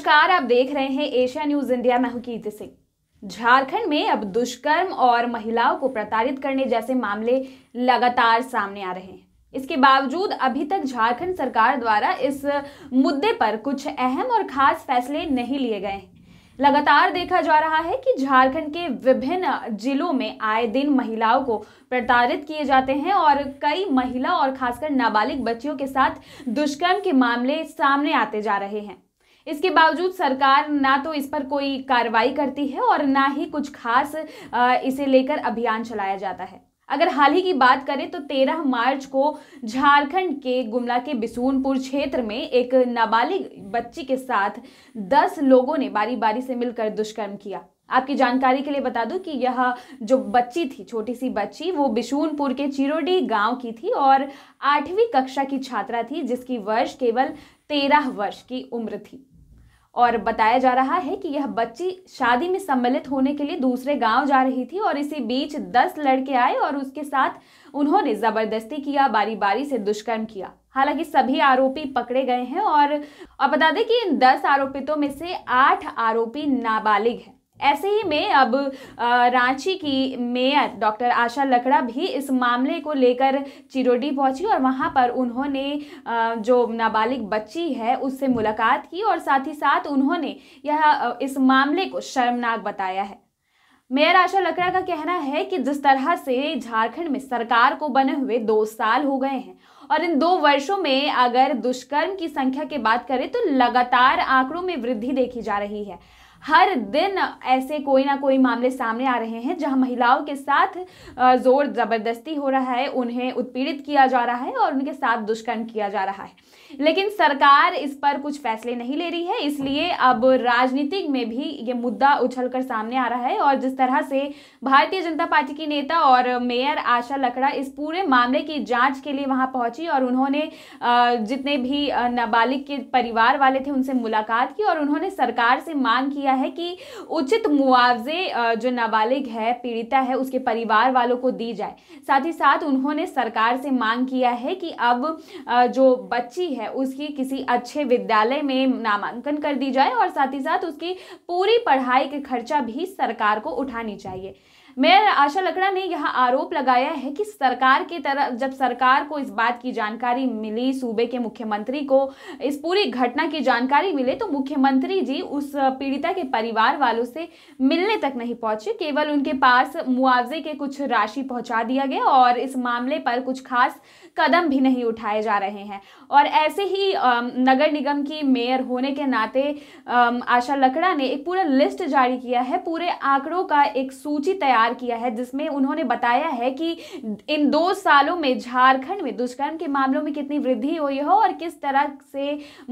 नमस्कार आप देख रहे हैं एशिया न्यूज इंडिया मैं हूं सिंह झारखंड में अब दुष्कर्म और महिलाओं को प्रताड़ित करने जैसे मामले लगातार सामने आ रहे हैं इसके बावजूद अभी तक झारखंड सरकार द्वारा इस मुद्दे पर कुछ अहम और खास फैसले नहीं लिए गए हैं लगातार देखा जा रहा है कि झारखंड के विभिन्न जिलों में आए दिन महिलाओं को प्रताड़ित किए जाते हैं और कई महिला और खासकर नाबालिग बच्चियों के साथ दुष्कर्म के मामले सामने आते जा रहे हैं इसके बावजूद सरकार ना तो इस पर कोई कार्रवाई करती है और ना ही कुछ खास इसे लेकर अभियान चलाया जाता है अगर हाल ही की बात करें तो 13 मार्च को झारखंड के गुमला के बिसूनपुर क्षेत्र में एक नाबालिग बच्ची के साथ 10 लोगों ने बारी बारी से मिलकर दुष्कर्म किया आपकी जानकारी के लिए बता दूं कि यह जो बच्ची थी छोटी सी बच्ची वो बिशूनपुर के चिरोडी गांव की थी और आठवीं कक्षा की छात्रा थी जिसकी वर्ष केवल तेरह वर्ष की उम्र थी और बताया जा रहा है कि यह बच्ची शादी में सम्मिलित होने के लिए दूसरे गांव जा रही थी और इसी बीच दस लड़के आए और उसके साथ उन्होंने ज़बरदस्ती किया बारी बारी से दुष्कर्म किया हालांकि सभी आरोपी पकड़े गए हैं और बता दें कि इन दस आरोपितों में से आठ आरोपी नाबालिग हैं ऐसे ही में अब रांची की मेयर डॉक्टर आशा लकड़ा भी इस मामले को लेकर चिरोडी पहुंची और वहां पर उन्होंने जो नाबालिग बच्ची है उससे मुलाकात की और साथ ही साथ उन्होंने यह इस मामले को शर्मनाक बताया है मेयर आशा लकड़ा का कहना है कि जिस तरह से झारखंड में सरकार को बने हुए दो साल हो गए हैं और इन दो वर्षों में अगर दुष्कर्म की संख्या की बात करें तो लगातार आंकड़ों में वृद्धि देखी जा रही है हर दिन ऐसे कोई ना कोई मामले सामने आ रहे हैं जहां महिलाओं के साथ जोर ज़बरदस्ती हो रहा है उन्हें उत्पीड़ित किया जा रहा है और उनके साथ दुष्कर्म किया जा रहा है लेकिन सरकार इस पर कुछ फैसले नहीं ले रही है इसलिए अब राजनीतिक में भी ये मुद्दा उछल कर सामने आ रहा है और जिस तरह से भारतीय जनता पार्टी की नेता और मेयर आशा लकड़ा इस पूरे मामले की जाँच के लिए वहाँ पहुंची और उन्होंने जितने भी नाबालिग के परिवार वाले थे उनसे मुलाकात की और उन्होंने सरकार से मांग किया किया है कि उचित मुआवजे जो नाबालिग है पीड़िता है उसके परिवार वालों को दी जाए साथ ही साथ उन्होंने सरकार से मांग किया है कि अब जो बच्ची है उसकी किसी अच्छे विद्यालय में नामांकन कर दी जाए और साथ ही साथ उसकी पूरी पढ़ाई का खर्चा भी सरकार को उठानी चाहिए मेयर आशा लकड़ा ने यह आरोप लगाया है कि सरकार की तरफ जब सरकार को इस बात की जानकारी मिली सूबे के मुख्यमंत्री को इस पूरी घटना की जानकारी मिले तो मुख्यमंत्री जी उस पीड़िता के परिवार वालों से मिलने तक नहीं पहुंचे केवल उनके पास मुआवजे के कुछ राशि पहुंचा दिया गया और इस मामले पर कुछ खास कदम भी नहीं उठाए जा रहे हैं और ऐसे ही नगर निगम की मेयर होने के नाते आशा लकड़ा ने एक पूरा लिस्ट जारी किया है पूरे आंकड़ों का एक सूची तैयार तैयार किया है जिसमें उन्होंने बताया है कि इन दो सालों में झारखंड में दुष्कर्म के मामलों में कितनी वृद्धि हुई हो और किस तरह से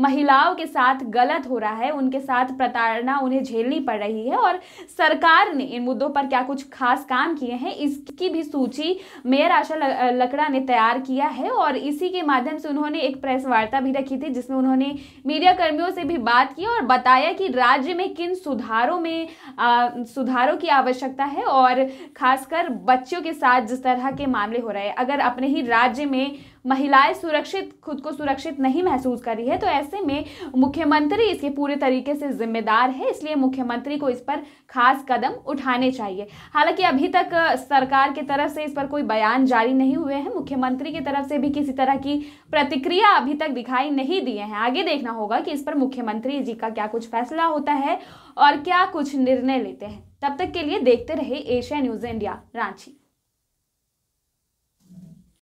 महिलाओं के साथ गलत हो रहा है उनके साथ प्रताड़ना उन्हें झेलनी पड़ रही है और सरकार ने इन मुद्दों पर क्या कुछ खास काम किए हैं इसकी भी सूची मेयर आशा लकड़ा ने तैयार किया है और इसी के माध्यम से उन्होंने एक प्रेस वार्ता भी रखी थी जिसमें उन्होंने मीडिया कर्मियों से भी बात की और बताया कि राज्य में किन सुधारों में आ, सुधारों की आवश्यकता है और खासकर बच्चों के साथ जिस तरह के मामले हो रहे हैं अगर अपने ही राज्य में महिलाएं सुरक्षित खुद को सुरक्षित नहीं महसूस कर रही है तो ऐसे में मुख्यमंत्री इसके पूरे तरीके से जिम्मेदार है इसलिए मुख्यमंत्री को इस पर खास कदम उठाने चाहिए हालांकि अभी तक सरकार की तरफ से इस पर कोई बयान जारी नहीं हुए हैं मुख्यमंत्री की तरफ से भी किसी तरह की प्रतिक्रिया अभी तक दिखाई नहीं दिए हैं आगे देखना होगा कि इस पर मुख्यमंत्री जी का क्या कुछ फैसला होता है और क्या कुछ निर्णय लेते हैं तब तक के लिए देखते रहे एशिया न्यूज़ इंडिया रांची